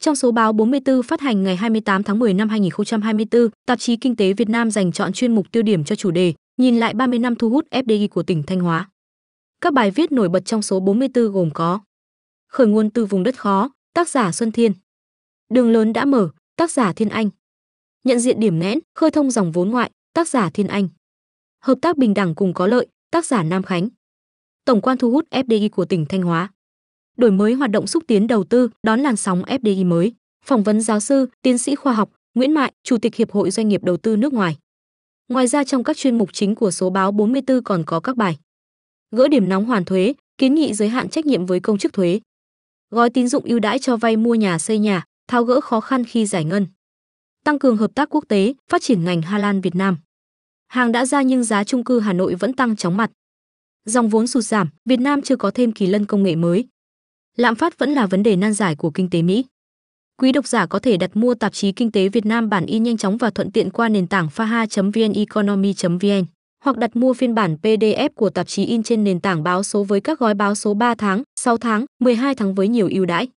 Trong số báo 44 phát hành ngày 28 tháng 10 năm 2024, tạp chí Kinh tế Việt Nam dành chọn chuyên mục tiêu điểm cho chủ đề Nhìn lại 30 năm thu hút FDI của tỉnh Thanh Hóa. Các bài viết nổi bật trong số 44 gồm có Khởi nguồn từ vùng đất khó, tác giả Xuân Thiên. Đường lớn đã mở, tác giả Thiên Anh. Nhận diện điểm nghẽn, khơi thông dòng vốn ngoại, tác giả Thiên Anh. Hợp tác bình đẳng cùng có lợi, tác giả Nam Khánh. Tổng quan thu hút FDI của tỉnh Thanh Hóa đổi mới hoạt động xúc tiến đầu tư, đón làn sóng FDI mới. Phỏng vấn giáo sư, tiến sĩ khoa học Nguyễn Mại, Chủ tịch Hiệp hội Doanh nghiệp Đầu tư nước ngoài. Ngoài ra trong các chuyên mục chính của số báo 44 còn có các bài Gỡ điểm nóng hoàn thuế, kiến nghị giới hạn trách nhiệm với công chức thuế. Gói tín dụng ưu đãi cho vay mua nhà xây nhà, tháo gỡ khó khăn khi giải ngân. Tăng cường hợp tác quốc tế, phát triển ngành Hà Lan Việt Nam. Hàng đã ra nhưng giá trung cư Hà Nội vẫn tăng chóng mặt. Dòng vốn sụt giảm, Việt Nam chưa có thêm kỳ lân công nghệ mới lạm phát vẫn là vấn đề nan giải của kinh tế Mỹ. Quý độc giả có thể đặt mua tạp chí Kinh tế Việt Nam bản in nhanh chóng và thuận tiện qua nền tảng faha.vneconomy.vn hoặc đặt mua phiên bản PDF của tạp chí in trên nền tảng báo số với các gói báo số 3 tháng, 6 tháng, 12 tháng với nhiều ưu đãi.